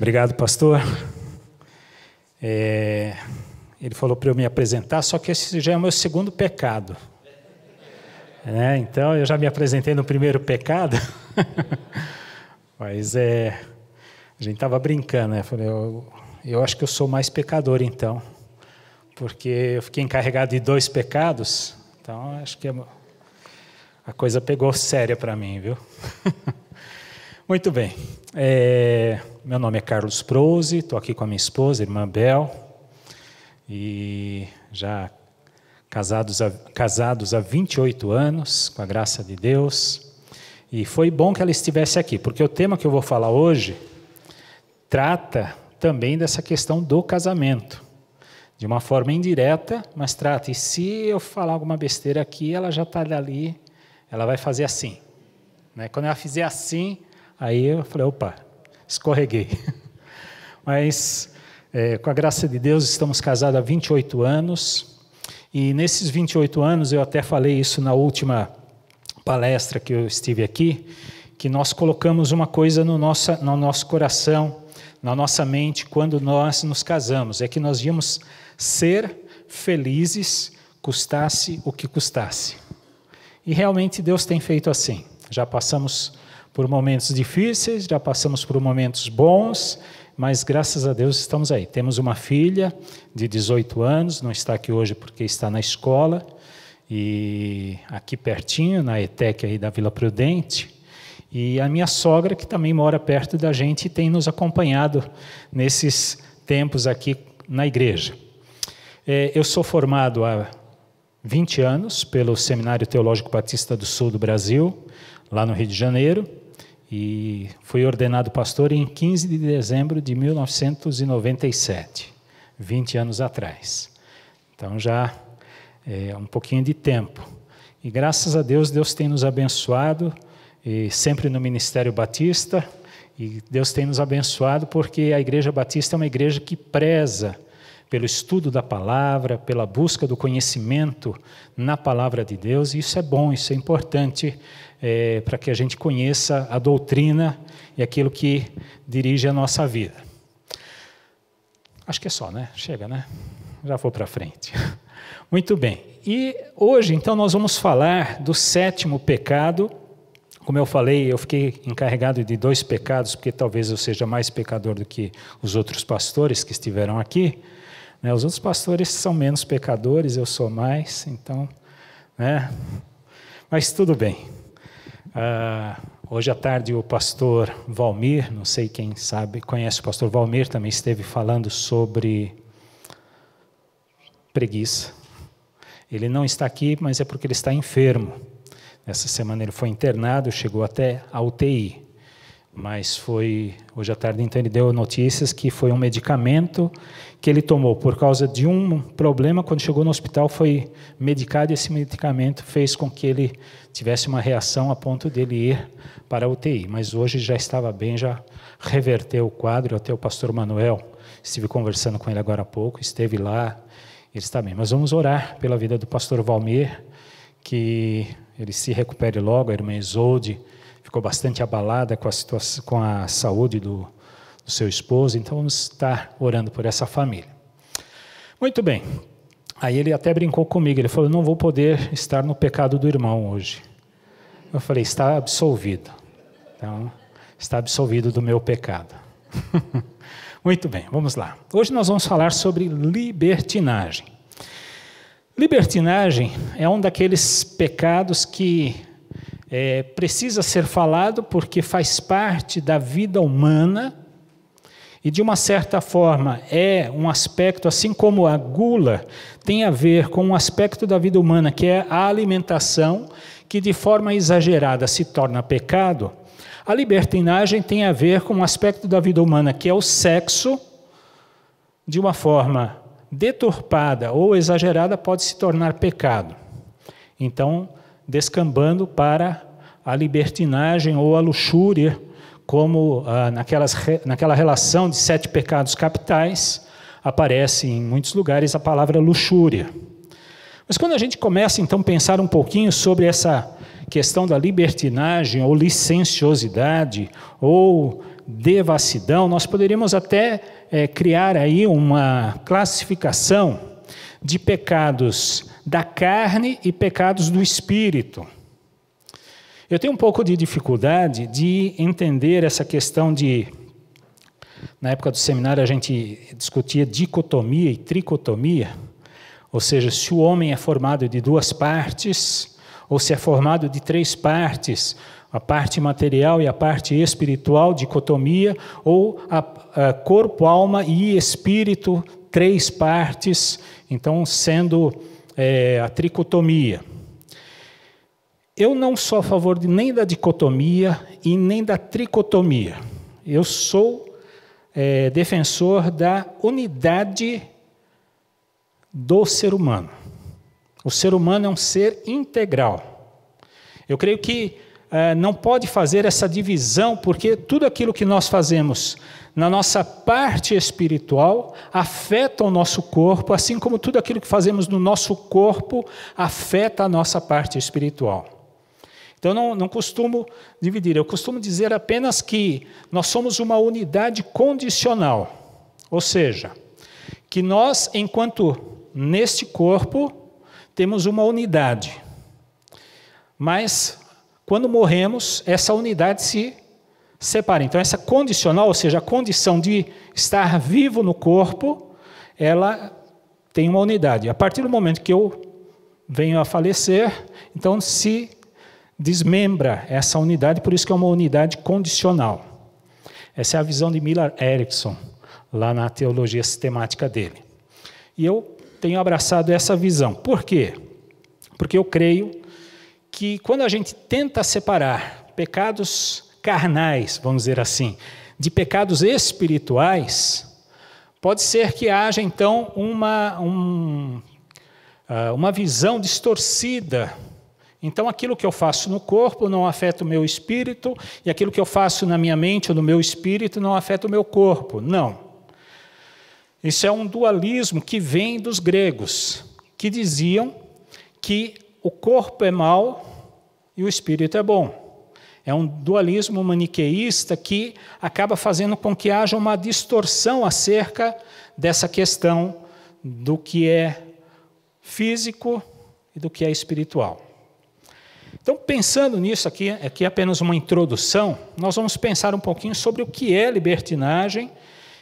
Obrigado, pastor. É, ele falou para eu me apresentar, só que esse já é o meu segundo pecado. É, então, eu já me apresentei no primeiro pecado. Mas é, a gente estava brincando, né? Falei, eu, eu acho que eu sou mais pecador então, porque eu fiquei encarregado de dois pecados, então acho que a coisa pegou séria para mim, viu? Muito bem. É, meu nome é Carlos Prose, estou aqui com a minha esposa, irmã Bel, e já casados há, casados há 28 anos, com a graça de Deus. E foi bom que ela estivesse aqui, porque o tema que eu vou falar hoje trata também dessa questão do casamento. De uma forma indireta, mas trata. E se eu falar alguma besteira aqui, ela já está ali, ela vai fazer assim. Né? Quando ela fizer assim, Aí eu falei, opa, escorreguei. Mas, é, com a graça de Deus, estamos casados há 28 anos. E nesses 28 anos, eu até falei isso na última palestra que eu estive aqui, que nós colocamos uma coisa no nosso, no nosso coração, na nossa mente, quando nós nos casamos: é que nós íamos ser felizes, custasse o que custasse. E realmente Deus tem feito assim. Já passamos por momentos difíceis, já passamos por momentos bons, mas graças a Deus estamos aí. Temos uma filha de 18 anos, não está aqui hoje porque está na escola, e aqui pertinho, na ETEC aí da Vila Prudente. E a minha sogra, que também mora perto da gente, tem nos acompanhado nesses tempos aqui na igreja. É, eu sou formado há 20 anos pelo Seminário Teológico Batista do Sul do Brasil, lá no Rio de Janeiro e fui ordenado pastor em 15 de dezembro de 1997, 20 anos atrás. Então já é um pouquinho de tempo. E graças a Deus, Deus tem nos abençoado, sempre no Ministério Batista, e Deus tem nos abençoado porque a Igreja Batista é uma igreja que preza pelo estudo da palavra, pela busca do conhecimento na palavra de Deus. E isso é bom, isso é importante é, para que a gente conheça a doutrina e aquilo que dirige a nossa vida. Acho que é só, né? Chega, né? Já vou para frente. Muito bem. E hoje, então, nós vamos falar do sétimo pecado como eu falei, eu fiquei encarregado de dois pecados, porque talvez eu seja mais pecador do que os outros pastores que estiveram aqui. Né? Os outros pastores são menos pecadores, eu sou mais, então. Né? Mas tudo bem. Ah, hoje à tarde o pastor Valmir, não sei quem sabe, conhece o pastor Valmir, também esteve falando sobre preguiça. Ele não está aqui, mas é porque ele está enfermo. Essa semana ele foi internado, chegou até a UTI mas foi hoje à tarde então ele deu notícias que foi um medicamento que ele tomou por causa de um problema quando chegou no hospital foi medicado e esse medicamento fez com que ele tivesse uma reação a ponto dele ir para a UTI, mas hoje já estava bem, já reverteu o quadro, até o pastor Manuel estive conversando com ele agora há pouco, esteve lá, ele está bem. Mas vamos orar pela vida do pastor Valmir, que ele se recupere logo, a irmã Isolde, ficou bastante abalada com a, situação, com a saúde do, do seu esposo, então vamos estar orando por essa família. Muito bem. Aí ele até brincou comigo, ele falou: "Não vou poder estar no pecado do irmão hoje". Eu falei: "Está absolvido". Então, está absolvido do meu pecado. Muito bem, vamos lá. Hoje nós vamos falar sobre libertinagem. Libertinagem é um daqueles pecados que é, precisa ser falado porque faz parte da vida humana e, de uma certa forma, é um aspecto, assim como a gula tem a ver com um aspecto da vida humana que é a alimentação, que de forma exagerada se torna pecado. A libertinagem tem a ver com um aspecto da vida humana que é o sexo, de uma forma deturpada ou exagerada, pode se tornar pecado. Então, descambando para a libertinagem ou a luxúria, como ah, naquelas, naquela relação de sete pecados capitais, aparece em muitos lugares a palavra luxúria. Mas quando a gente começa então a pensar um pouquinho sobre essa questão da libertinagem ou licenciosidade ou devassidão, nós poderíamos até é, criar aí uma classificação de pecados da carne e pecados do espírito. Eu tenho um pouco de dificuldade de entender essa questão de. Na época do seminário, a gente discutia dicotomia e tricotomia, ou seja, se o homem é formado de duas partes ou se é formado de três partes, a parte material e a parte espiritual, dicotomia, ou a, a corpo, alma e espírito, três partes, então sendo é, a tricotomia. Eu não sou a favor de, nem da dicotomia e nem da tricotomia. Eu sou é, defensor da unidade do ser humano. O ser humano é um ser integral. Eu creio que é, não pode fazer essa divisão, porque tudo aquilo que nós fazemos na nossa parte espiritual, afeta o nosso corpo, assim como tudo aquilo que fazemos no nosso corpo afeta a nossa parte espiritual. Então, não, não costumo dividir, eu costumo dizer apenas que nós somos uma unidade condicional, ou seja, que nós, enquanto neste corpo, temos uma unidade, mas quando morremos, essa unidade se separa. Então, essa condicional, ou seja, a condição de estar vivo no corpo, ela tem uma unidade. A partir do momento que eu venho a falecer, então se desmembra essa unidade, por isso que é uma unidade condicional. Essa é a visão de Miller Erickson, lá na teologia sistemática dele. E eu tenho abraçado essa visão. Por quê? Porque eu creio que quando a gente tenta separar pecados carnais, vamos dizer assim, de pecados espirituais, pode ser que haja então uma, um, ah, uma visão distorcida. Então, aquilo que eu faço no corpo não afeta o meu espírito, e aquilo que eu faço na minha mente ou no meu espírito não afeta o meu corpo. Não. Isso é um dualismo que vem dos gregos, que diziam que o corpo é mau e o espírito é bom. É um dualismo maniqueísta que acaba fazendo com que haja uma distorção acerca dessa questão do que é físico e do que é espiritual. Então, pensando nisso aqui, aqui é apenas uma introdução, nós vamos pensar um pouquinho sobre o que é libertinagem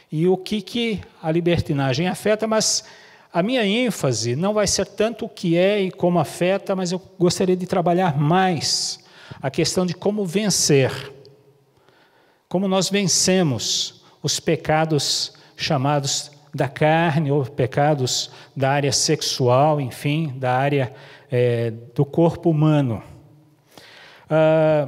e o que, que a libertinagem afeta, mas a minha ênfase não vai ser tanto o que é e como afeta, mas eu gostaria de trabalhar mais a questão de como vencer, como nós vencemos os pecados chamados da carne ou pecados da área sexual, enfim, da área é, do corpo humano. Ah,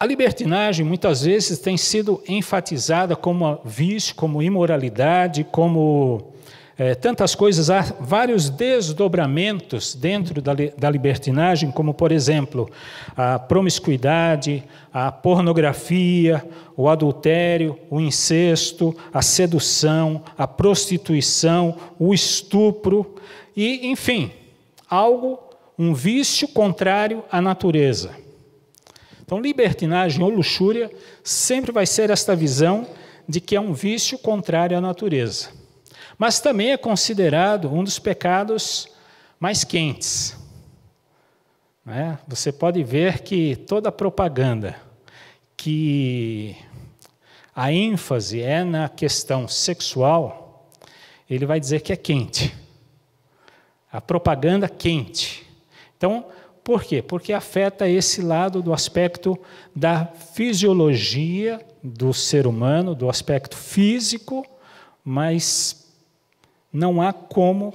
a libertinagem muitas vezes tem sido enfatizada como vício, como imoralidade, como é, tantas coisas, há vários desdobramentos dentro da, da libertinagem, como, por exemplo, a promiscuidade, a pornografia, o adultério, o incesto, a sedução, a prostituição, o estupro e, enfim, algo, um vício contrário à natureza. Então, libertinagem ou luxúria sempre vai ser esta visão de que é um vício contrário à natureza mas também é considerado um dos pecados mais quentes. Né? Você pode ver que toda a propaganda que a ênfase é na questão sexual, ele vai dizer que é quente. A propaganda quente. Então, por quê? Porque afeta esse lado do aspecto da fisiologia do ser humano, do aspecto físico, mas não há como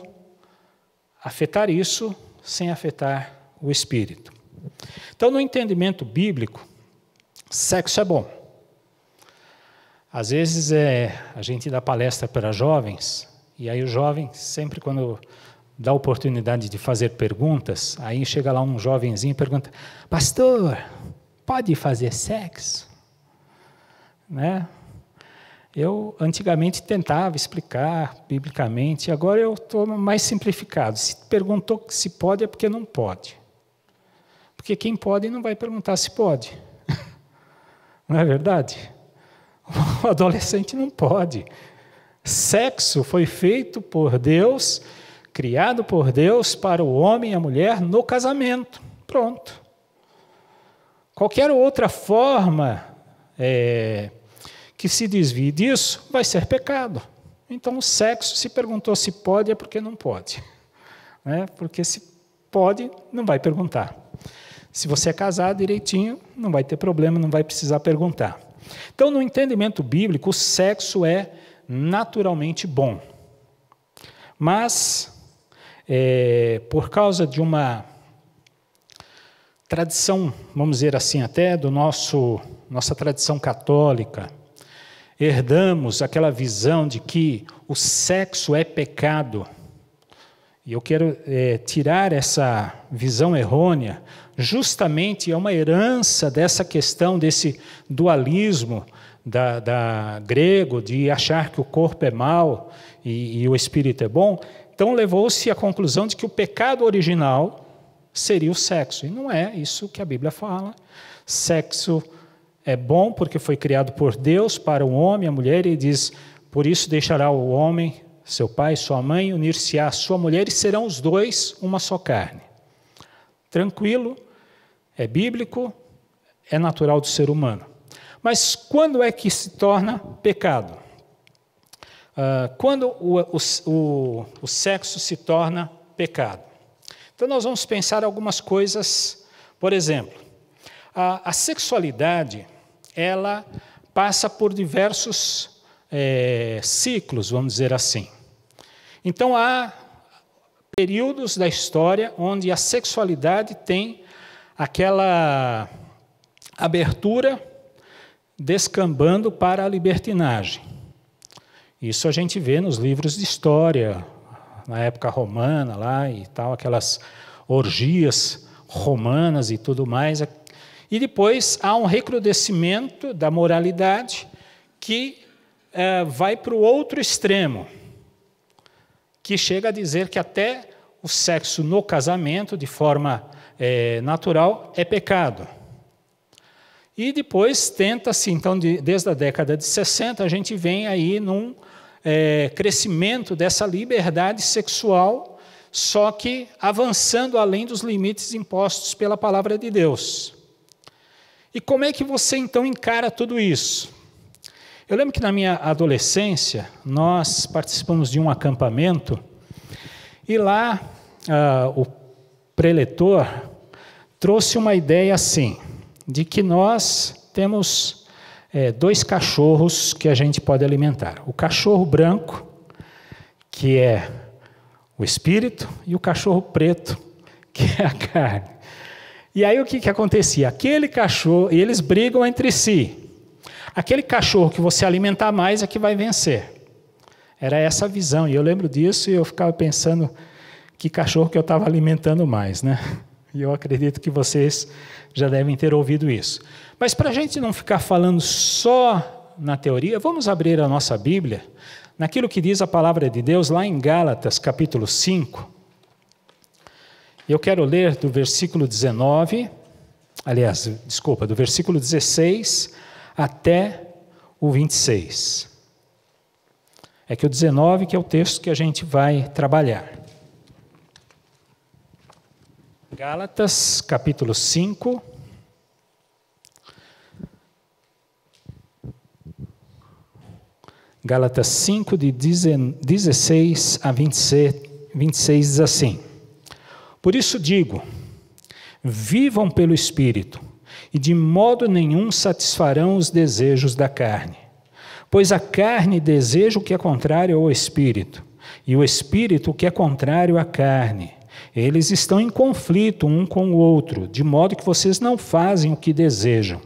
afetar isso sem afetar o espírito. Então, no entendimento bíblico, sexo é bom. Às vezes é, a gente dá palestra para jovens, e aí o jovem, sempre quando dá oportunidade de fazer perguntas, aí chega lá um jovenzinho e pergunta: Pastor, pode fazer sexo? Né? Eu antigamente tentava explicar biblicamente, agora eu estou mais simplificado. Se perguntou se pode, é porque não pode. Porque quem pode não vai perguntar se pode. Não é verdade? O adolescente não pode. Sexo foi feito por Deus, criado por Deus para o homem e a mulher no casamento. Pronto. Qualquer outra forma. É, que se desvie disso vai ser pecado. Então, o sexo, se perguntou se pode, é porque não pode. Né? Porque se pode, não vai perguntar. Se você é casado direitinho, não vai ter problema, não vai precisar perguntar. Então, no entendimento bíblico, o sexo é naturalmente bom. Mas, é, por causa de uma tradição, vamos dizer assim, até do nosso nossa tradição católica, herdamos aquela visão de que o sexo é pecado. E eu quero é, tirar essa visão errônea, justamente é uma herança dessa questão, desse dualismo da, da grego, de achar que o corpo é mau e, e o espírito é bom. Então levou-se à conclusão de que o pecado original seria o sexo. E não é isso que a Bíblia fala. Sexo é bom porque foi criado por Deus para o homem e a mulher, e diz: Por isso deixará o homem, seu pai, sua mãe, unir-se-á à sua mulher, e serão os dois uma só carne. Tranquilo, é bíblico, é natural do ser humano. Mas quando é que se torna pecado? Uh, quando o, o, o, o sexo se torna pecado? Então, nós vamos pensar algumas coisas, por exemplo, a, a sexualidade ela passa por diversos é, ciclos, vamos dizer assim. Então, há períodos da história onde a sexualidade tem aquela abertura descambando para a libertinagem. Isso a gente vê nos livros de história, na época romana lá e tal, aquelas orgias romanas e tudo mais, e depois há um recrudescimento da moralidade que eh, vai para o outro extremo, que chega a dizer que até o sexo no casamento, de forma eh, natural, é pecado. E depois tenta-se, então, de, desde a década de 60, a gente vem aí num é, crescimento dessa liberdade sexual, só que avançando além dos limites impostos pela palavra de Deus. E como é que você então encara tudo isso? Eu lembro que na minha adolescência nós participamos de um acampamento e lá ah, o preletor trouxe uma ideia assim, de que nós temos é, dois cachorros que a gente pode alimentar: o cachorro branco, que é o espírito, e o cachorro preto, que é a carne. E aí o que, que acontecia? Aquele cachorro, e eles brigam entre si. Aquele cachorro que você alimentar mais é que vai vencer. Era essa a visão. E eu lembro disso e eu ficava pensando que cachorro que eu estava alimentando mais, né? E eu acredito que vocês já devem ter ouvido isso. Mas para a gente não ficar falando só na teoria, vamos abrir a nossa Bíblia naquilo que diz a palavra de Deus lá em Gálatas, capítulo 5. Eu quero ler do versículo 19, aliás, desculpa, do versículo 16 até o 26. É que o 19 que é o texto que a gente vai trabalhar. Gálatas, capítulo 5. Gálatas 5, de 16 a 26, 26 diz assim. Por isso digo: vivam pelo Espírito, e de modo nenhum satisfarão os desejos da carne. Pois a carne deseja o que é contrário ao Espírito, e o Espírito o que é contrário à carne. Eles estão em conflito um com o outro, de modo que vocês não fazem o que desejam.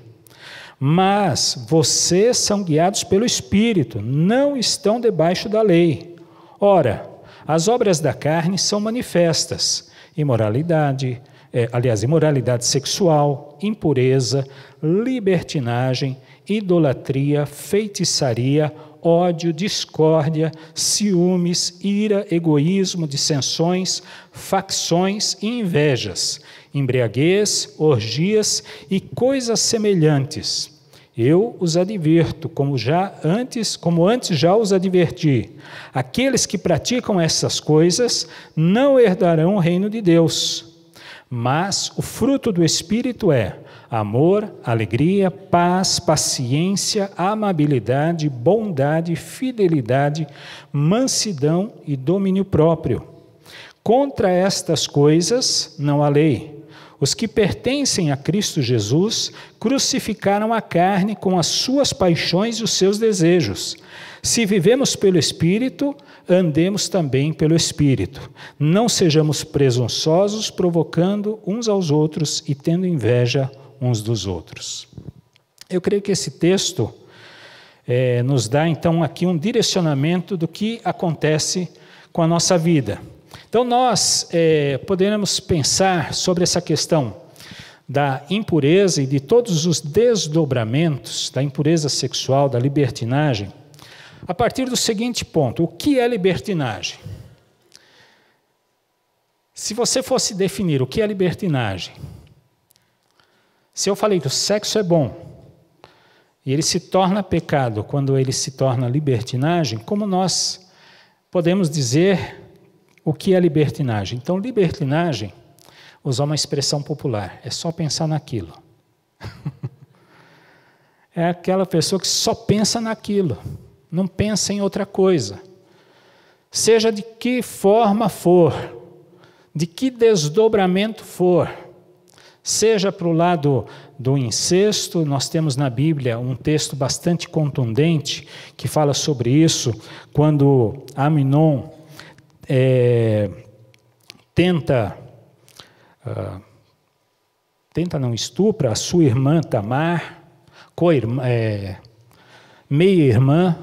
Mas vocês são guiados pelo Espírito, não estão debaixo da lei. Ora, as obras da carne são manifestas, imoralidade, é, aliás, imoralidade sexual, impureza, libertinagem, idolatria, feitiçaria, ódio, discórdia, ciúmes, ira, egoísmo, dissensões, facções e invejas, embriaguez, orgias e coisas semelhantes eu os advirto, como já antes, como antes já os adverti. Aqueles que praticam essas coisas não herdarão o reino de Deus. Mas o fruto do espírito é amor, alegria, paz, paciência, amabilidade, bondade, fidelidade, mansidão e domínio próprio. Contra estas coisas não há lei. Os que pertencem a Cristo Jesus crucificaram a carne com as suas paixões e os seus desejos. Se vivemos pelo Espírito, andemos também pelo Espírito. Não sejamos presunçosos, provocando uns aos outros e tendo inveja uns dos outros. Eu creio que esse texto é, nos dá, então, aqui um direcionamento do que acontece com a nossa vida. Então, nós é, poderemos pensar sobre essa questão da impureza e de todos os desdobramentos da impureza sexual, da libertinagem, a partir do seguinte ponto: o que é libertinagem? Se você fosse definir o que é libertinagem, se eu falei que o sexo é bom e ele se torna pecado quando ele se torna libertinagem, como nós podemos dizer o que é libertinagem? Então, libertinagem, usar uma expressão popular, é só pensar naquilo. é aquela pessoa que só pensa naquilo, não pensa em outra coisa. Seja de que forma for, de que desdobramento for, seja para o lado do incesto, nós temos na Bíblia um texto bastante contundente que fala sobre isso, quando Aminon é, tenta, uh, tenta não estupra a sua irmã Tamar, irmã é, meia-irmã.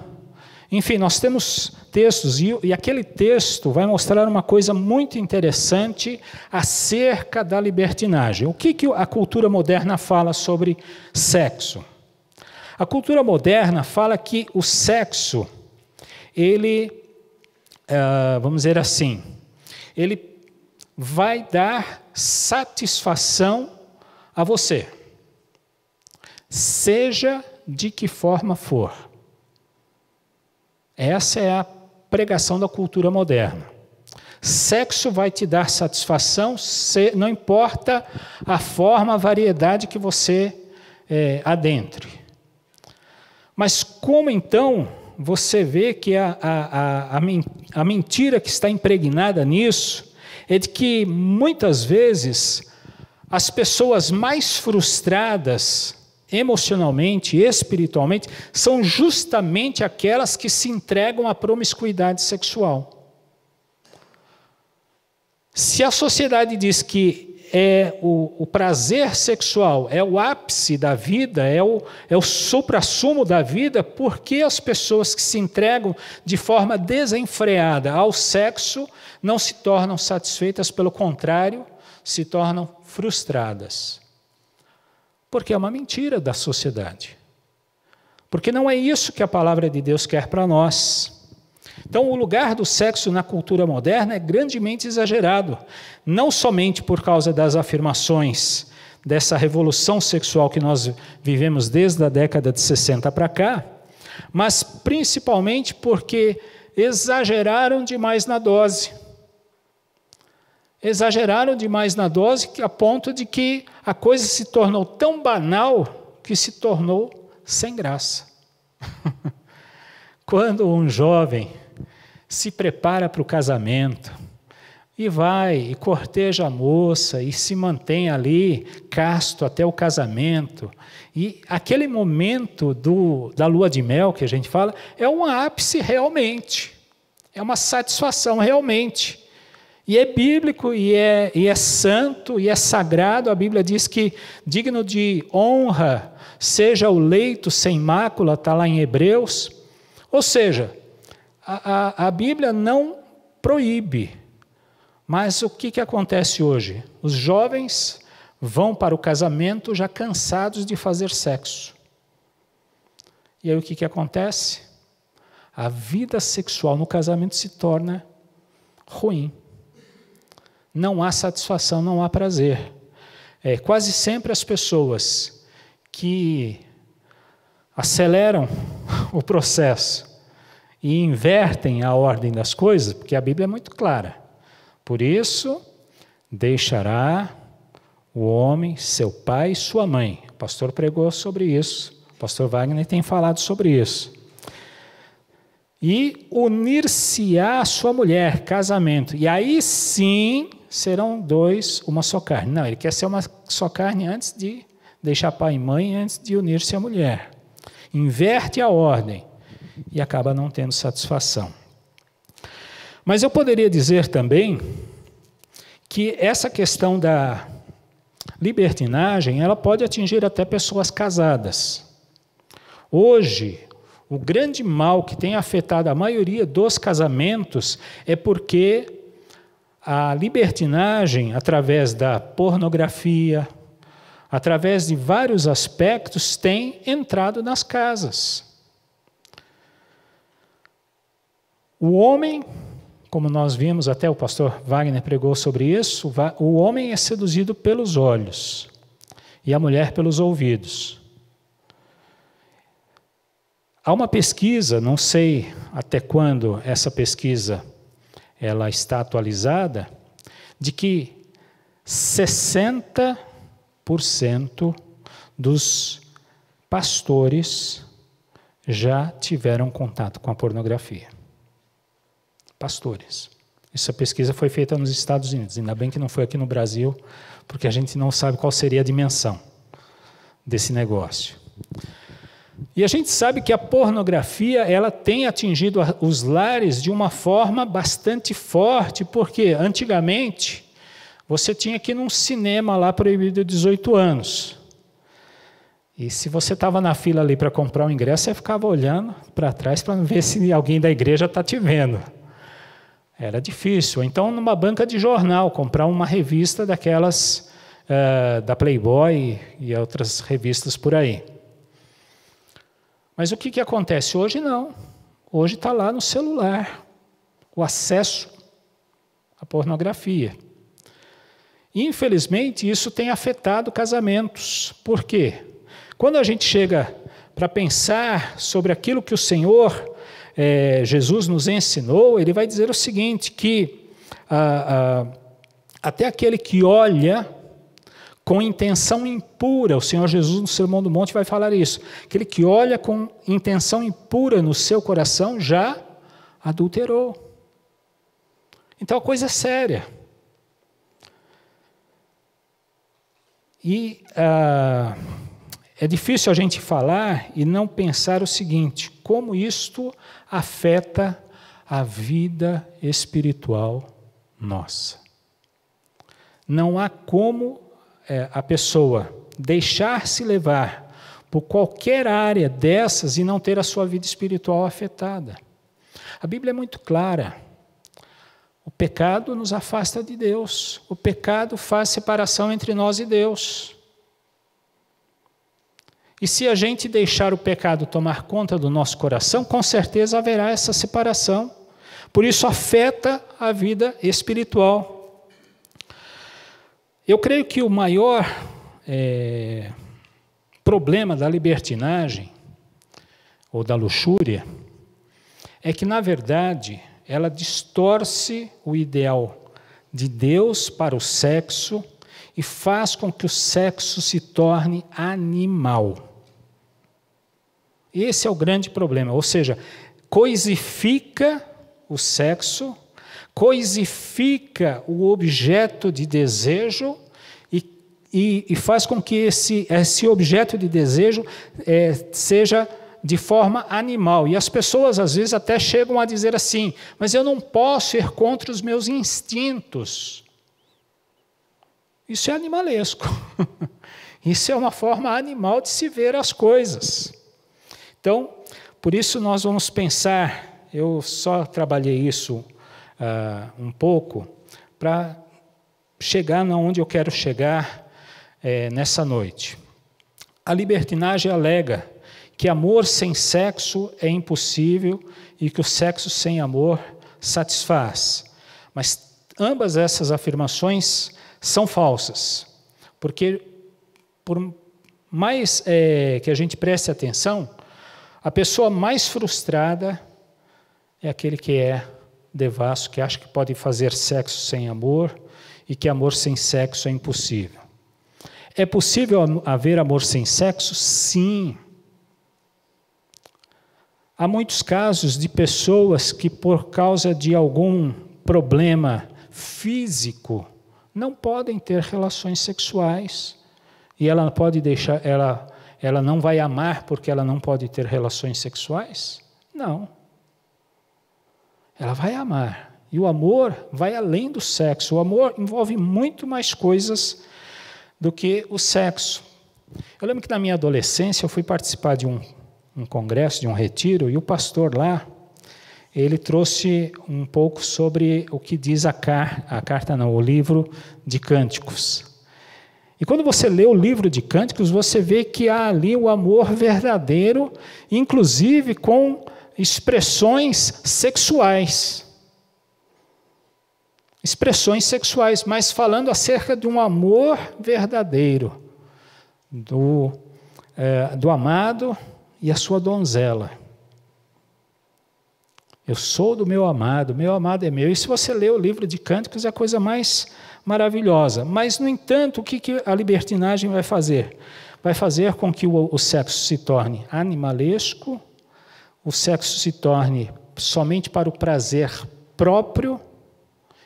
Enfim, nós temos textos, e, e aquele texto vai mostrar uma coisa muito interessante acerca da libertinagem. O que, que a cultura moderna fala sobre sexo? A cultura moderna fala que o sexo, ele é, vamos dizer assim, ele vai dar satisfação a você, seja de que forma for. Essa é a pregação da cultura moderna. Sexo vai te dar satisfação, não importa a forma, a variedade que você é, adentre. Mas como então você vê que a, a, a, a mentira que está impregnada nisso é de que muitas vezes as pessoas mais frustradas emocionalmente, espiritualmente, são justamente aquelas que se entregam à promiscuidade sexual. Se a sociedade diz que é o, o, prazer sexual, é o ápice da vida, é o, é o supra-sumo da vida, porque as pessoas que se entregam de forma desenfreada ao sexo não se tornam satisfeitas, pelo contrário, se tornam frustradas. Porque é uma mentira da sociedade. Porque não é isso que a palavra de Deus quer para nós. Então, o lugar do sexo na cultura moderna é grandemente exagerado, não somente por causa das afirmações dessa revolução sexual que nós vivemos desde a década de 60 para cá, mas principalmente porque exageraram demais na dose. Exageraram demais na dose a ponto de que a coisa se tornou tão banal que se tornou sem graça. Quando um jovem se prepara para o casamento. E vai, e corteja a moça, e se mantém ali, casto até o casamento. E aquele momento do, da lua de mel que a gente fala é um ápice realmente, é uma satisfação realmente. E é bíblico, e é, e é santo, e é sagrado. A Bíblia diz que digno de honra seja o leito sem mácula, está lá em Hebreus. Ou seja, a, a, a Bíblia não proíbe. Mas o que, que acontece hoje? Os jovens vão para o casamento já cansados de fazer sexo. E aí o que, que acontece? A vida sexual no casamento se torna ruim. Não há satisfação, não há prazer. É, quase sempre as pessoas que aceleram o processo e invertem a ordem das coisas, porque a Bíblia é muito clara. Por isso, deixará o homem, seu pai e sua mãe. O pastor pregou sobre isso. O pastor Wagner tem falado sobre isso. E unir-se-á à sua mulher, casamento. E aí sim serão dois uma só carne. Não, ele quer ser uma só carne antes de deixar pai e mãe, antes de unir-se à mulher. Inverte a ordem e acaba não tendo satisfação. Mas eu poderia dizer também que essa questão da libertinagem, ela pode atingir até pessoas casadas. Hoje, o grande mal que tem afetado a maioria dos casamentos é porque a libertinagem, através da pornografia, através de vários aspectos, tem entrado nas casas. O homem, como nós vimos, até o pastor Wagner pregou sobre isso, o homem é seduzido pelos olhos e a mulher pelos ouvidos. Há uma pesquisa, não sei até quando essa pesquisa ela está atualizada, de que 60% dos pastores já tiveram contato com a pornografia pastores. Essa pesquisa foi feita nos Estados Unidos, ainda bem que não foi aqui no Brasil, porque a gente não sabe qual seria a dimensão desse negócio. E a gente sabe que a pornografia ela tem atingido os lares de uma forma bastante forte, porque antigamente você tinha que ir num cinema lá proibido 18 anos. E se você estava na fila ali para comprar o um ingresso, você ficava olhando para trás para ver se alguém da igreja está te vendo. Era difícil. Então, numa banca de jornal, comprar uma revista daquelas uh, da Playboy e outras revistas por aí. Mas o que, que acontece? Hoje não. Hoje está lá no celular o acesso à pornografia. Infelizmente, isso tem afetado casamentos. Por quê? Quando a gente chega para pensar sobre aquilo que o Senhor é, Jesus nos ensinou, ele vai dizer o seguinte: que ah, ah, até aquele que olha com intenção impura, o Senhor Jesus no Sermão do Monte vai falar isso, aquele que olha com intenção impura no seu coração já adulterou. Então é a coisa é séria. E. a ah, é difícil a gente falar e não pensar o seguinte: como isto afeta a vida espiritual nossa. Não há como é, a pessoa deixar-se levar por qualquer área dessas e não ter a sua vida espiritual afetada. A Bíblia é muito clara. O pecado nos afasta de Deus. O pecado faz separação entre nós e Deus. E se a gente deixar o pecado tomar conta do nosso coração, com certeza haverá essa separação. Por isso, afeta a vida espiritual. Eu creio que o maior é, problema da libertinagem ou da luxúria é que, na verdade, ela distorce o ideal de Deus para o sexo e faz com que o sexo se torne animal. Esse é o grande problema. Ou seja, coisifica o sexo, coisifica o objeto de desejo e, e, e faz com que esse, esse objeto de desejo é, seja de forma animal. E as pessoas, às vezes, até chegam a dizer assim: mas eu não posso ir contra os meus instintos. Isso é animalesco. Isso é uma forma animal de se ver as coisas. Então, por isso nós vamos pensar, eu só trabalhei isso uh, um pouco, para chegar onde eu quero chegar é, nessa noite. A libertinagem alega que amor sem sexo é impossível e que o sexo sem amor satisfaz. Mas ambas essas afirmações são falsas, porque por mais é, que a gente preste atenção, a pessoa mais frustrada é aquele que é devasso, que acha que pode fazer sexo sem amor e que amor sem sexo é impossível. É possível haver amor sem sexo? Sim. Há muitos casos de pessoas que, por causa de algum problema físico, não podem ter relações sexuais. E ela pode deixar, ela ela não vai amar porque ela não pode ter relações sexuais? Não. Ela vai amar. E o amor vai além do sexo. O amor envolve muito mais coisas do que o sexo. Eu lembro que na minha adolescência eu fui participar de um, um congresso, de um retiro, e o pastor lá, ele trouxe um pouco sobre o que diz a, car a carta, não, o livro de Cânticos. E quando você lê o livro de Cânticos, você vê que há ali o amor verdadeiro, inclusive com expressões sexuais. Expressões sexuais, mas falando acerca de um amor verdadeiro, do, é, do amado e a sua donzela. Eu sou do meu amado, meu amado é meu. E se você lê o livro de Cânticos, é a coisa mais maravilhosa. Mas, no entanto, o que, a libertinagem vai fazer? Vai fazer com que o, sexo se torne animalesco, o sexo se torne somente para o prazer próprio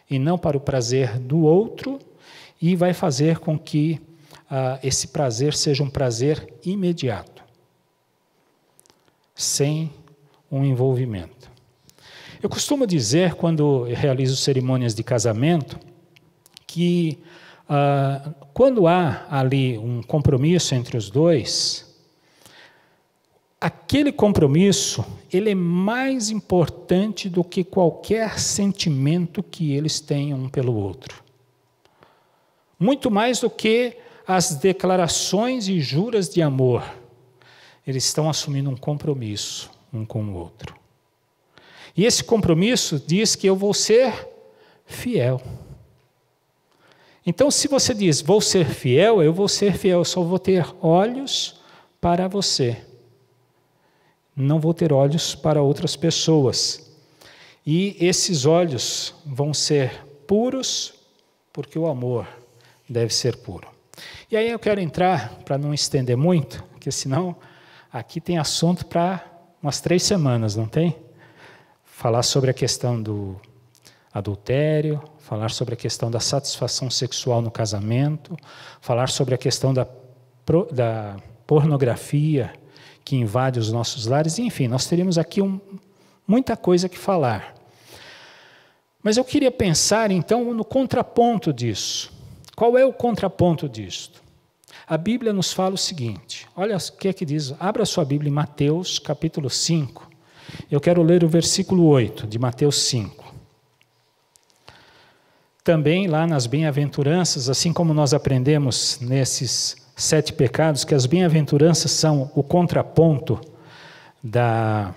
e não para o prazer do outro, e vai fazer com que ah, esse prazer seja um prazer imediato, sem um envolvimento. Eu costumo dizer, quando realizo cerimônias de casamento, que ah, quando há ali um compromisso entre os dois, aquele compromisso ele é mais importante do que qualquer sentimento que eles tenham um pelo outro. Muito mais do que as declarações e juras de amor. Eles estão assumindo um compromisso um com o outro. E esse compromisso diz que eu vou ser fiel. Então, se você diz, vou ser fiel, eu vou ser fiel, só vou ter olhos para você. Não vou ter olhos para outras pessoas. E esses olhos vão ser puros, porque o amor deve ser puro. E aí eu quero entrar, para não estender muito, porque senão aqui tem assunto para umas três semanas, não tem? Falar sobre a questão do adultério, falar sobre a questão da satisfação sexual no casamento, falar sobre a questão da, da pornografia que invade os nossos lares, enfim, nós teríamos aqui um, muita coisa que falar. Mas eu queria pensar então no contraponto disso. Qual é o contraponto disto? A Bíblia nos fala o seguinte: olha o que é que diz, abra sua Bíblia em Mateus capítulo 5. Eu quero ler o versículo 8 de Mateus 5 também lá nas bem-aventuranças, assim como nós aprendemos nesses sete pecados, que as bem-aventuranças são o contraponto da,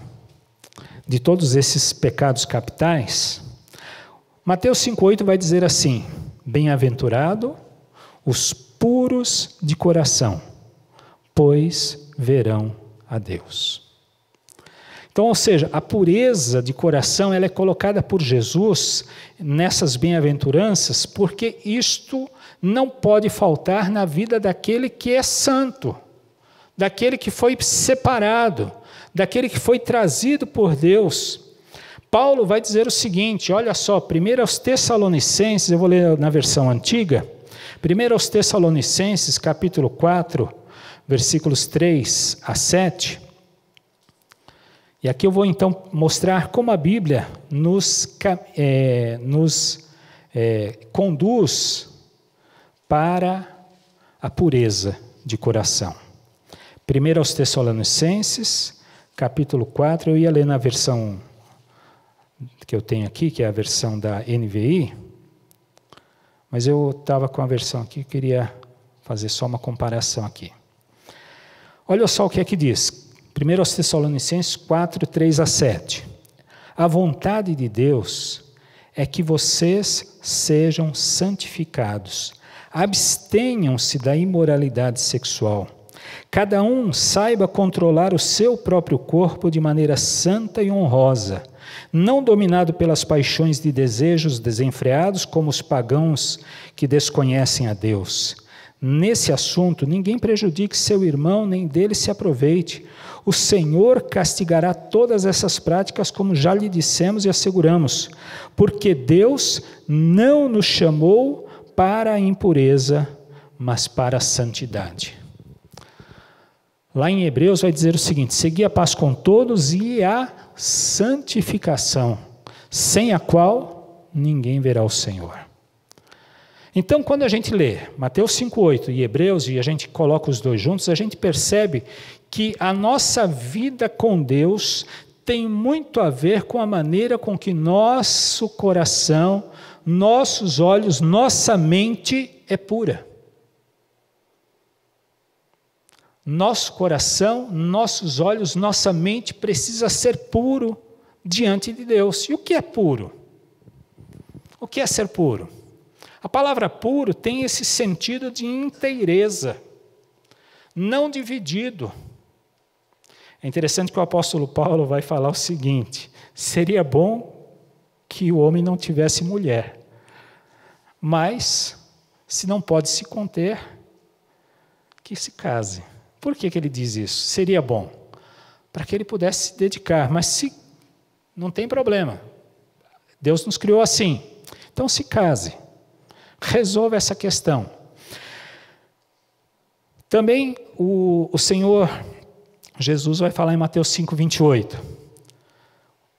de todos esses pecados capitais, Mateus 5,8 vai dizer assim: Bem-aventurado os puros de coração, pois verão a Deus. Então, ou seja, a pureza de coração ela é colocada por Jesus nessas bem-aventuranças, porque isto não pode faltar na vida daquele que é santo, daquele que foi separado, daquele que foi trazido por Deus. Paulo vai dizer o seguinte: olha só, primeiro aos Tessalonicenses, eu vou ler na versão antiga, primeiro aos Tessalonicenses, capítulo 4, versículos 3 a 7. E aqui eu vou então mostrar como a Bíblia nos, é, nos é, conduz para a pureza de coração. Primeiro aos Tessalonicenses, capítulo 4, eu ia ler na versão que eu tenho aqui, que é a versão da NVI, mas eu estava com a versão aqui, queria fazer só uma comparação aqui. Olha só o que é que diz. 1 Tessalonicenses 4, 3 a 7. A vontade de Deus é que vocês sejam santificados. Abstenham-se da imoralidade sexual. Cada um saiba controlar o seu próprio corpo de maneira santa e honrosa, não dominado pelas paixões de desejos desenfreados como os pagãos que desconhecem a Deus. Nesse assunto, ninguém prejudique seu irmão, nem dele se aproveite. O Senhor castigará todas essas práticas, como já lhe dissemos e asseguramos, porque Deus não nos chamou para a impureza, mas para a santidade. Lá em Hebreus vai dizer o seguinte: segui a paz com todos e a santificação, sem a qual ninguém verá o Senhor. Então, quando a gente lê Mateus 5,8 e Hebreus, e a gente coloca os dois juntos, a gente percebe que a nossa vida com Deus tem muito a ver com a maneira com que nosso coração, nossos olhos, nossa mente é pura. Nosso coração, nossos olhos, nossa mente precisa ser puro diante de Deus. E o que é puro? O que é ser puro? A palavra puro tem esse sentido de inteireza, não dividido. É interessante que o apóstolo Paulo vai falar o seguinte: seria bom que o homem não tivesse mulher, mas se não pode se conter, que se case. Por que, que ele diz isso? Seria bom para que ele pudesse se dedicar, mas se não tem problema. Deus nos criou assim. Então se case. Resolva essa questão. Também o, o Senhor Jesus vai falar em Mateus 5, 28.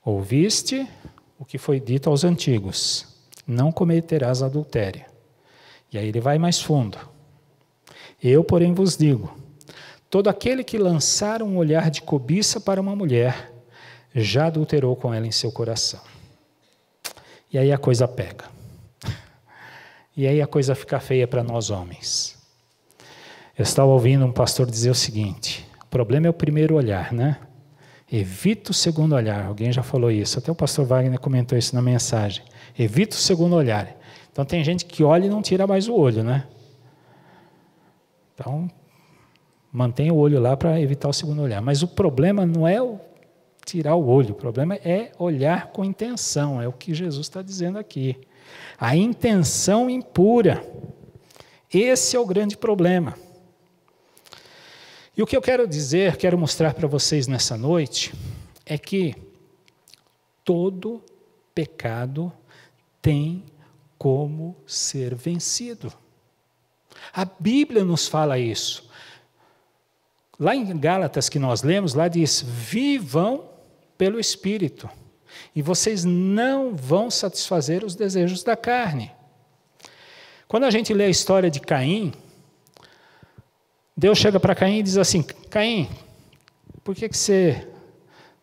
Ouviste o que foi dito aos antigos: não cometerás adultério. E aí ele vai mais fundo. Eu, porém, vos digo: todo aquele que lançar um olhar de cobiça para uma mulher, já adulterou com ela em seu coração. E aí a coisa pega. E aí a coisa fica feia para nós homens. Eu estava ouvindo um pastor dizer o seguinte: o problema é o primeiro olhar, né? Evita o segundo olhar. Alguém já falou isso. Até o pastor Wagner comentou isso na mensagem. Evita o segundo olhar. Então tem gente que olha e não tira mais o olho, né? Então mantenha o olho lá para evitar o segundo olhar. Mas o problema não é o tirar o olho, o problema é olhar com intenção, é o que Jesus está dizendo aqui a intenção impura. Esse é o grande problema. E o que eu quero dizer, quero mostrar para vocês nessa noite, é que todo pecado tem como ser vencido. A Bíblia nos fala isso. Lá em Gálatas que nós lemos, lá diz: vivam pelo Espírito e vocês não vão satisfazer os desejos da carne. Quando a gente lê a história de Caim, Deus chega para Caim e diz assim: Caim, por que, que você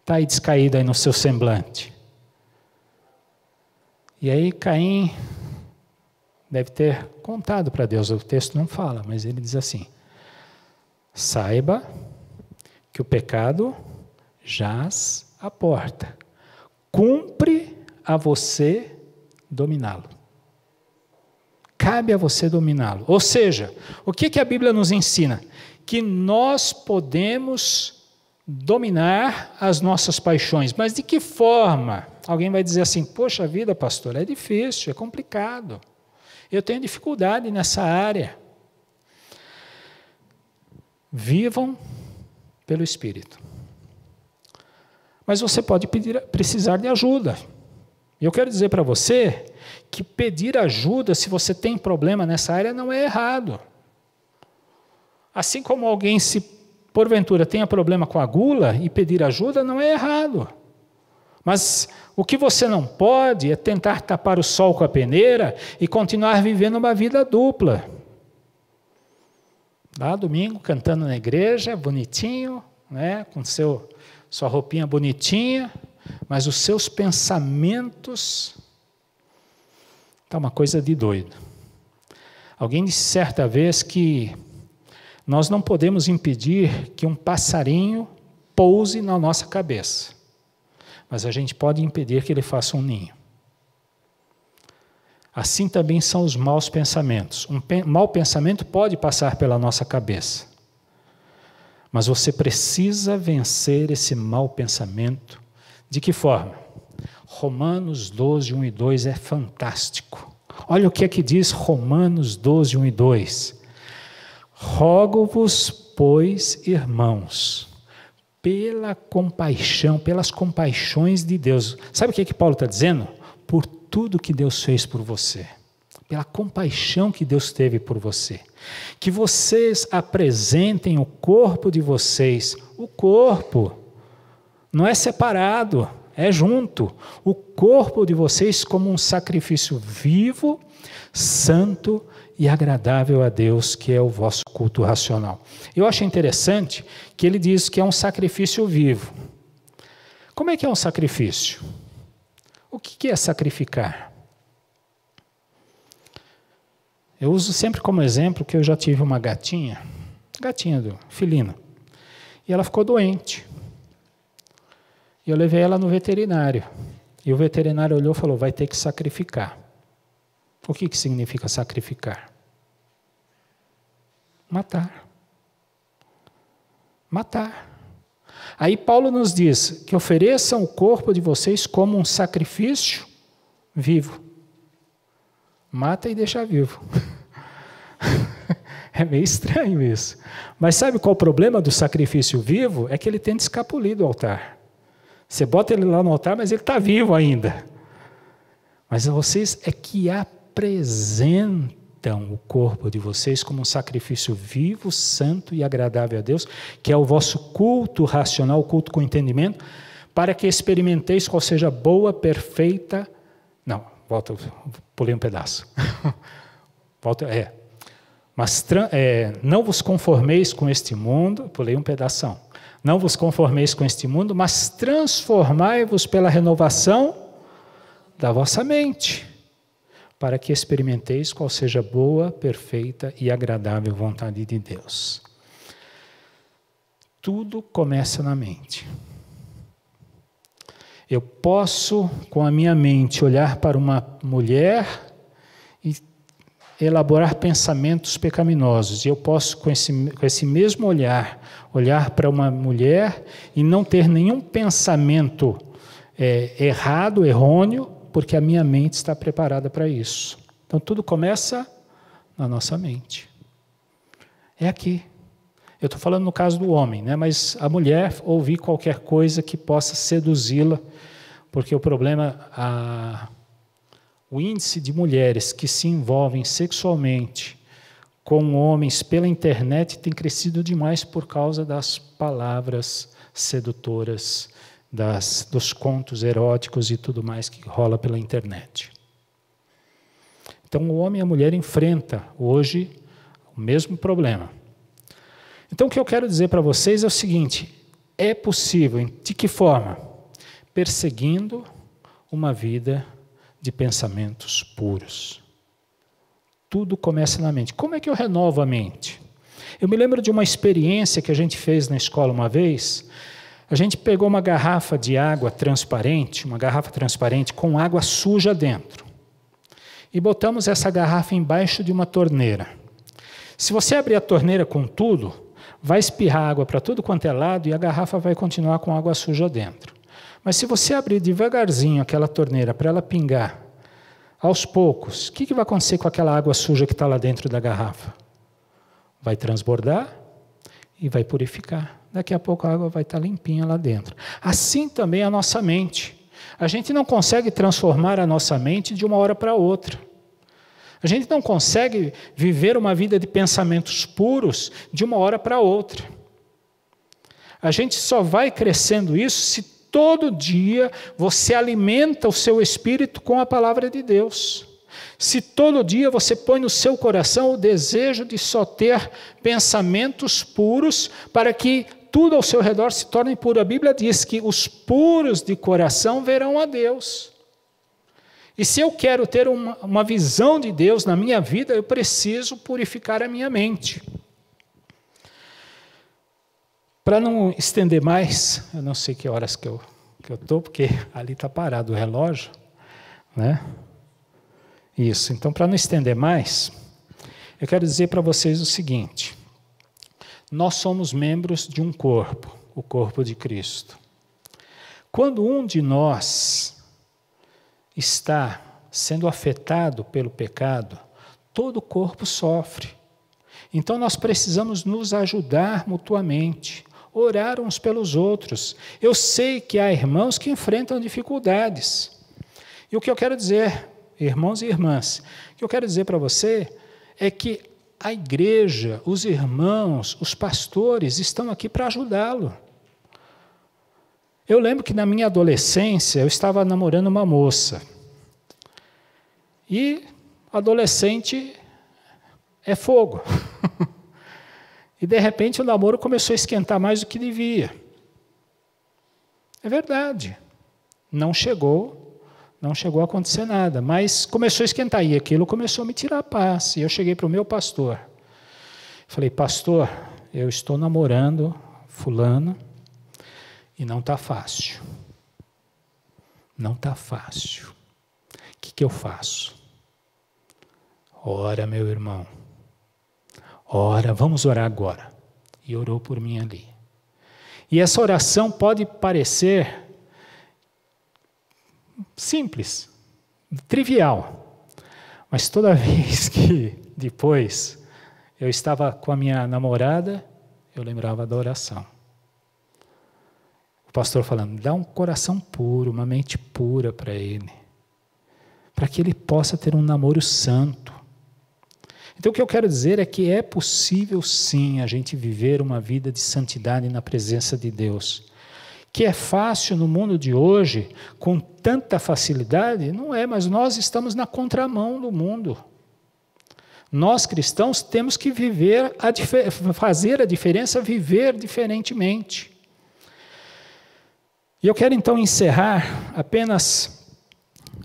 está aí descaído aí no seu semblante? E aí Caim deve ter contado para Deus, o texto não fala, mas ele diz assim: Saiba que o pecado jaz a porta. Cumpre a você dominá-lo. Cabe a você dominá-lo. Ou seja, o que, que a Bíblia nos ensina? Que nós podemos dominar as nossas paixões. Mas de que forma? Alguém vai dizer assim: Poxa vida, pastor, é difícil, é complicado. Eu tenho dificuldade nessa área. Vivam pelo Espírito mas você pode pedir, precisar de ajuda. eu quero dizer para você que pedir ajuda, se você tem problema nessa área, não é errado. Assim como alguém, se porventura tenha problema com a gula e pedir ajuda, não é errado. Mas o que você não pode é tentar tapar o sol com a peneira e continuar vivendo uma vida dupla. Lá domingo, cantando na igreja, bonitinho, né, com seu sua roupinha bonitinha, mas os seus pensamentos tá uma coisa de doido. Alguém disse certa vez que nós não podemos impedir que um passarinho pouse na nossa cabeça, mas a gente pode impedir que ele faça um ninho. Assim também são os maus pensamentos. Um pe mau pensamento pode passar pela nossa cabeça, mas você precisa vencer esse mau pensamento. De que forma? Romanos 12, 1 e 2 é fantástico. Olha o que é que diz Romanos 12, 1 e 2. Rogo-vos, pois, irmãos, pela compaixão, pelas compaixões de Deus. Sabe o que, é que Paulo está dizendo? Por tudo que Deus fez por você pela compaixão que Deus teve por você. Que vocês apresentem o corpo de vocês, o corpo, não é separado, é junto, o corpo de vocês como um sacrifício vivo, santo e agradável a Deus, que é o vosso culto racional. Eu acho interessante que ele diz que é um sacrifício vivo. Como é que é um sacrifício? O que é sacrificar? Eu uso sempre como exemplo que eu já tive uma gatinha, gatinha do felina, e ela ficou doente. E eu levei ela no veterinário. E o veterinário olhou e falou: vai ter que sacrificar. O que, que significa sacrificar? Matar. Matar. Aí Paulo nos diz que ofereçam o corpo de vocês como um sacrifício vivo. Mata e deixa vivo. é meio estranho isso. Mas sabe qual o problema do sacrifício vivo? É que ele tenta escapulir do altar. Você bota ele lá no altar, mas ele está vivo ainda. Mas vocês é que apresentam o corpo de vocês como um sacrifício vivo, santo e agradável a Deus, que é o vosso culto racional, culto com entendimento, para que experimenteis qual seja boa, perfeita. Não, Volta, pulei um pedaço. Volta, é. Mas é, não vos conformeis com este mundo, pulei um pedação. Não vos conformeis com este mundo, mas transformai-vos pela renovação da vossa mente, para que experimenteis qual seja boa, perfeita e agradável vontade de Deus. Tudo começa na mente. Eu posso, com a minha mente, olhar para uma mulher e elaborar pensamentos pecaminosos. Eu posso, com esse, com esse mesmo olhar, olhar para uma mulher e não ter nenhum pensamento é, errado, errôneo, porque a minha mente está preparada para isso. Então tudo começa na nossa mente. É aqui. Eu estou falando no caso do homem, né? mas a mulher ouvir qualquer coisa que possa seduzi-la, porque o problema, a, o índice de mulheres que se envolvem sexualmente com homens pela internet tem crescido demais por causa das palavras sedutoras, das, dos contos eróticos e tudo mais que rola pela internet. Então, o homem e a mulher enfrentam hoje o mesmo problema. Então, o que eu quero dizer para vocês é o seguinte: é possível, de que forma? Perseguindo uma vida de pensamentos puros. Tudo começa na mente. Como é que eu renovo a mente? Eu me lembro de uma experiência que a gente fez na escola uma vez. A gente pegou uma garrafa de água transparente, uma garrafa transparente com água suja dentro, e botamos essa garrafa embaixo de uma torneira. Se você abrir a torneira com tudo, vai espirrar água para tudo quanto é lado e a garrafa vai continuar com água suja dentro. Mas se você abrir devagarzinho aquela torneira para ela pingar, aos poucos, o que, que vai acontecer com aquela água suja que está lá dentro da garrafa? Vai transbordar e vai purificar. Daqui a pouco a água vai estar tá limpinha lá dentro. Assim também é a nossa mente. A gente não consegue transformar a nossa mente de uma hora para outra. A gente não consegue viver uma vida de pensamentos puros de uma hora para outra. A gente só vai crescendo isso se todo dia você alimenta o seu espírito com a palavra de Deus. Se todo dia você põe no seu coração o desejo de só ter pensamentos puros para que tudo ao seu redor se torne puro. A Bíblia diz que os puros de coração verão a Deus. E se eu quero ter uma, uma visão de Deus na minha vida, eu preciso purificar a minha mente. Para não estender mais, eu não sei que horas que eu que eu tô, porque ali está parado o relógio, né? Isso. Então, para não estender mais, eu quero dizer para vocês o seguinte: nós somos membros de um corpo, o corpo de Cristo. Quando um de nós está sendo afetado pelo pecado, todo o corpo sofre. Então nós precisamos nos ajudar mutuamente, orar uns pelos outros. Eu sei que há irmãos que enfrentam dificuldades. E o que eu quero dizer, irmãos e irmãs, o que eu quero dizer para você é que a igreja, os irmãos, os pastores estão aqui para ajudá-lo. Eu lembro que na minha adolescência eu estava namorando uma moça. E adolescente é fogo. e de repente o namoro começou a esquentar mais do que devia. É verdade. Não chegou, não chegou a acontecer nada, mas começou a esquentar e aquilo começou a me tirar a paz. E eu cheguei para o meu pastor. Falei: "Pastor, eu estou namorando fulano e não está fácil. Não está fácil. O que, que eu faço? Ora, meu irmão. Ora, vamos orar agora. E orou por mim ali. E essa oração pode parecer simples, trivial, mas toda vez que depois eu estava com a minha namorada, eu lembrava da oração. O pastor falando, dá um coração puro, uma mente pura para ele, para que ele possa ter um namoro santo. Então, o que eu quero dizer é que é possível sim a gente viver uma vida de santidade na presença de Deus. Que é fácil no mundo de hoje, com tanta facilidade? Não é, mas nós estamos na contramão do mundo. Nós cristãos temos que viver, a fazer a diferença, viver diferentemente. E eu quero então encerrar apenas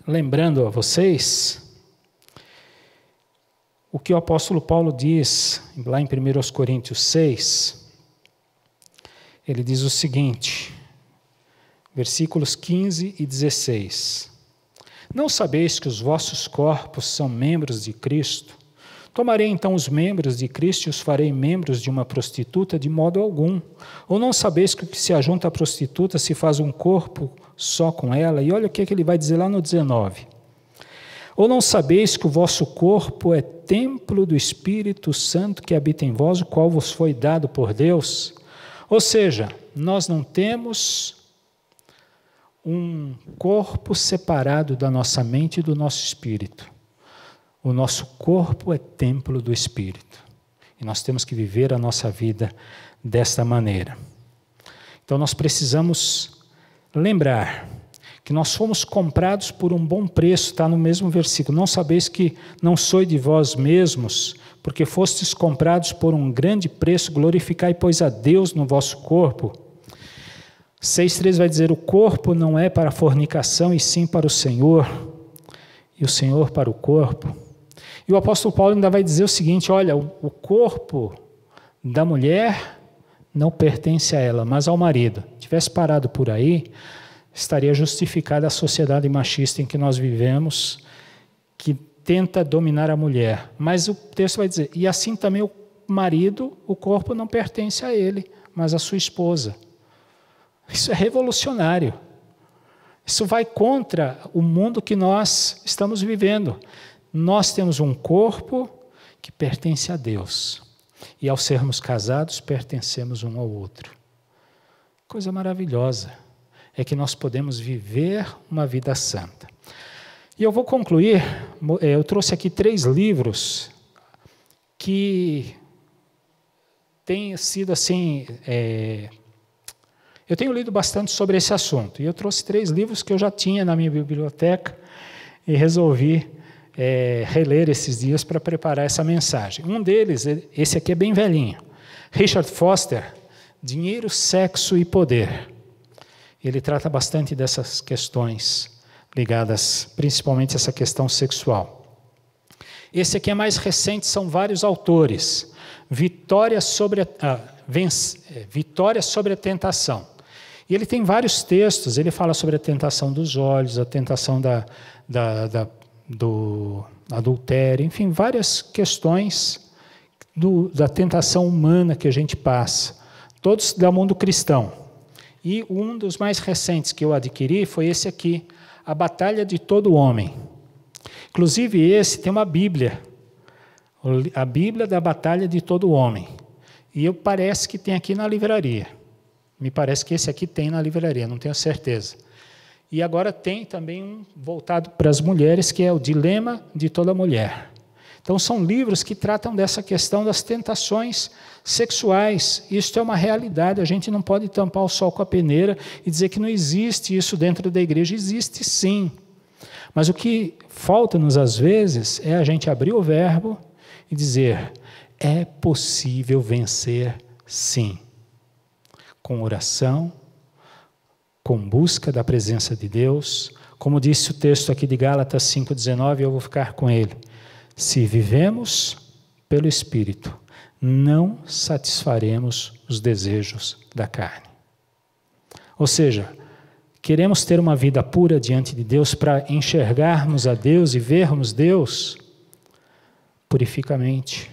lembrando a vocês o que o apóstolo Paulo diz lá em 1 Coríntios 6. Ele diz o seguinte, versículos 15 e 16: Não sabeis que os vossos corpos são membros de Cristo? Tomarei então os membros de Cristo e os farei membros de uma prostituta de modo algum. Ou não sabeis que o que se ajunta à prostituta se faz um corpo só com ela? E olha o que, é que ele vai dizer lá no 19. Ou não sabeis que o vosso corpo é templo do Espírito Santo que habita em vós, o qual vos foi dado por Deus? Ou seja, nós não temos um corpo separado da nossa mente e do nosso espírito. O nosso corpo é templo do Espírito. E nós temos que viver a nossa vida desta maneira. Então nós precisamos lembrar que nós fomos comprados por um bom preço, está no mesmo versículo. Não sabeis que não sois de vós mesmos, porque fostes comprados por um grande preço, glorificai, pois, a Deus no vosso corpo. 6,3 vai dizer: O corpo não é para fornicação, e sim para o Senhor, e o Senhor para o corpo. E o apóstolo Paulo ainda vai dizer o seguinte: olha, o corpo da mulher não pertence a ela, mas ao marido. Tivesse parado por aí, estaria justificada a sociedade machista em que nós vivemos, que tenta dominar a mulher. Mas o texto vai dizer: e assim também o marido, o corpo não pertence a ele, mas à sua esposa. Isso é revolucionário. Isso vai contra o mundo que nós estamos vivendo nós temos um corpo que pertence a Deus. E ao sermos casados, pertencemos um ao outro. Coisa maravilhosa é que nós podemos viver uma vida santa. E eu vou concluir, eh, eu trouxe aqui três livros que têm sido assim. É, eu tenho lido bastante sobre esse assunto, e eu trouxe três livros que eu já tinha na minha biblioteca e resolvi é, reler esses dias para preparar essa mensagem. Um deles, esse aqui é bem velhinho, Richard Foster, Dinheiro, Sexo e Poder. Ele trata bastante dessas questões ligadas principalmente a essa questão sexual. Esse aqui é mais recente, são vários autores. Vitória sobre a, ah, vence, é, Vitória sobre a Tentação. E ele tem vários textos, ele fala sobre a tentação dos olhos, a tentação da, da, da do adultério, enfim, várias questões do, da tentação humana que a gente passa, todos da mundo cristão. E um dos mais recentes que eu adquiri foi esse aqui, A Batalha de Todo Homem. Inclusive, esse tem uma Bíblia, a Bíblia da Batalha de Todo Homem. E eu parece que tem aqui na livraria. Me parece que esse aqui tem na livraria, não tenho certeza. E agora tem também um voltado para as mulheres, que é o Dilema de Toda Mulher. Então, são livros que tratam dessa questão das tentações sexuais. Isso é uma realidade, a gente não pode tampar o sol com a peneira e dizer que não existe isso dentro da igreja. Existe sim. Mas o que falta-nos às vezes é a gente abrir o verbo e dizer: é possível vencer sim, com oração com busca da presença de Deus. Como disse o texto aqui de Gálatas 5,19, eu vou ficar com ele. Se vivemos pelo Espírito, não satisfaremos os desejos da carne. Ou seja, queremos ter uma vida pura diante de Deus para enxergarmos a Deus e vermos Deus, purifica a mente,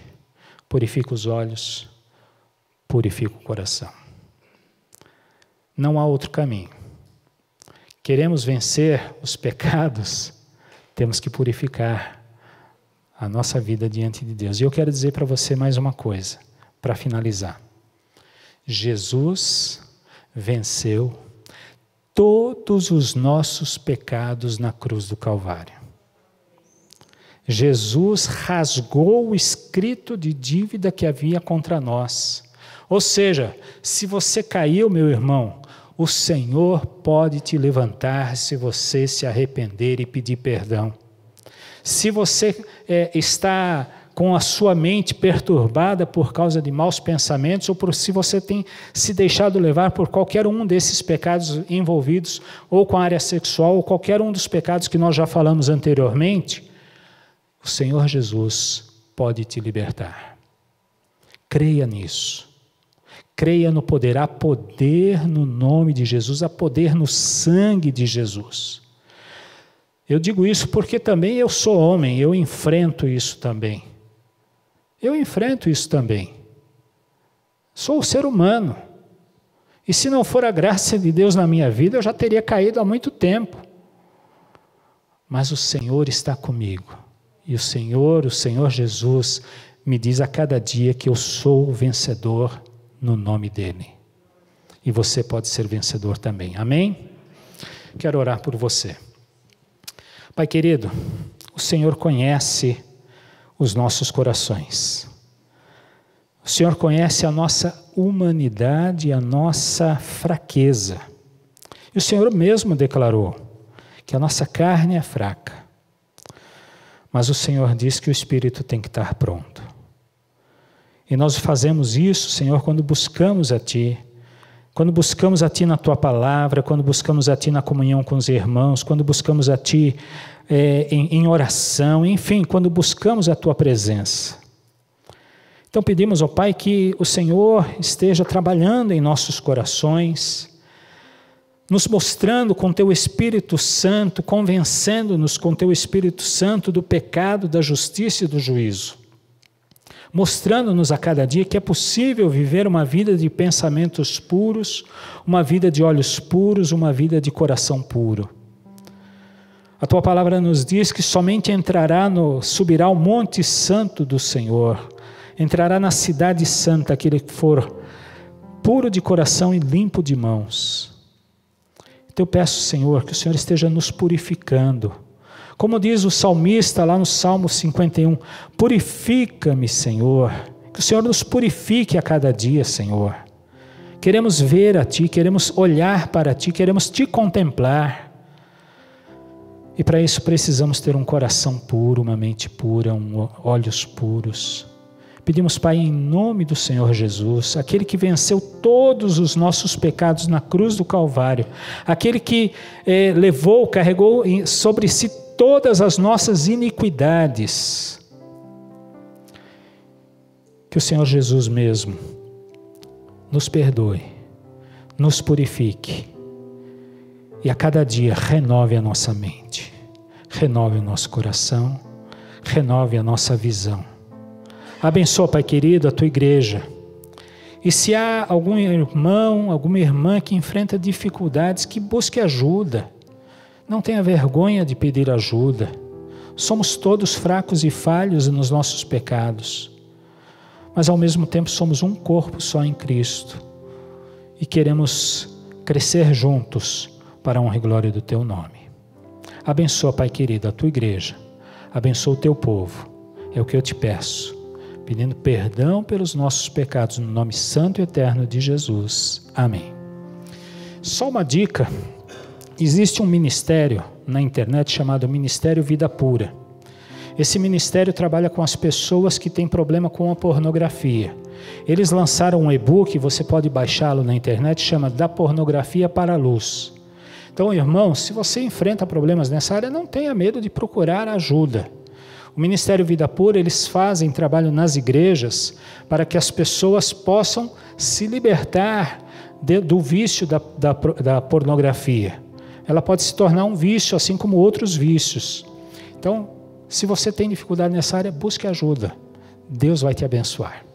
purifica os olhos, purifica o coração. Não há outro caminho. Queremos vencer os pecados, temos que purificar a nossa vida diante de Deus. E eu quero dizer para você mais uma coisa, para finalizar. Jesus venceu todos os nossos pecados na cruz do Calvário. Jesus rasgou o escrito de dívida que havia contra nós. Ou seja, se você caiu, meu irmão, o Senhor pode te levantar se você se arrepender e pedir perdão. Se você é, está com a sua mente perturbada por causa de maus pensamentos ou por, se você tem se deixado levar por qualquer um desses pecados envolvidos ou com a área sexual ou qualquer um dos pecados que nós já falamos anteriormente, o Senhor Jesus pode te libertar. Creia nisso. Creia no poder, há poder no nome de Jesus, há poder no sangue de Jesus. Eu digo isso porque também eu sou homem, eu enfrento isso também. Eu enfrento isso também. Sou um ser humano. E se não for a graça de Deus na minha vida, eu já teria caído há muito tempo. Mas o Senhor está comigo. E o Senhor, o Senhor Jesus, me diz a cada dia que eu sou o vencedor no nome dele. E você pode ser vencedor também. Amém? Quero orar por você. Pai querido, o Senhor conhece os nossos corações. O Senhor conhece a nossa humanidade, a nossa fraqueza. E o Senhor mesmo declarou que a nossa carne é fraca. Mas o Senhor diz que o espírito tem que estar pronto. E nós fazemos isso, Senhor, quando buscamos a Ti. Quando buscamos a Ti na Tua palavra, quando buscamos a Ti na comunhão com os irmãos, quando buscamos a Ti é, em, em oração, enfim, quando buscamos a Tua presença. Então pedimos ao Pai que o Senhor esteja trabalhando em nossos corações, nos mostrando com Teu Espírito Santo, convencendo-nos com Teu Espírito Santo do pecado, da justiça e do juízo mostrando-nos a cada dia que é possível viver uma vida de pensamentos puros, uma vida de olhos puros, uma vida de coração puro. A tua palavra nos diz que somente entrará no subirá ao monte santo do Senhor, entrará na cidade santa aquele que for puro de coração e limpo de mãos. Então eu peço, Senhor, que o Senhor esteja nos purificando como diz o salmista lá no Salmo 51, purifica-me, Senhor. Que o Senhor nos purifique a cada dia, Senhor. Queremos ver a Ti, queremos olhar para Ti, queremos Te contemplar. E para isso precisamos ter um coração puro, uma mente pura, um, olhos puros. Pedimos, Pai, em nome do Senhor Jesus, aquele que venceu todos os nossos pecados na cruz do Calvário, aquele que eh, levou, carregou sobre si todas as nossas iniquidades. Que o Senhor Jesus mesmo nos perdoe, nos purifique e a cada dia renove a nossa mente, renove o nosso coração, renove a nossa visão. Abençoa, Pai querido, a tua igreja. E se há algum irmão, alguma irmã que enfrenta dificuldades, que busque ajuda não tenha vergonha de pedir ajuda. Somos todos fracos e falhos nos nossos pecados, mas ao mesmo tempo somos um corpo só em Cristo e queremos crescer juntos para a honra e glória do Teu nome. Abençoa, Pai querido, a Tua igreja, abençoa o Teu povo, é o que eu te peço, pedindo perdão pelos nossos pecados, no nome santo e eterno de Jesus. Amém. Só uma dica Existe um ministério na internet chamado Ministério Vida Pura. Esse ministério trabalha com as pessoas que têm problema com a pornografia. Eles lançaram um e-book, você pode baixá-lo na internet, chama Da Pornografia para a Luz. Então, irmão, se você enfrenta problemas nessa área, não tenha medo de procurar ajuda. O Ministério Vida Pura, eles fazem trabalho nas igrejas para que as pessoas possam se libertar de, do vício da, da, da pornografia ela pode se tornar um vício, assim como outros vícios. Então, se você tem dificuldade nessa área, busque ajuda. Deus vai te abençoar.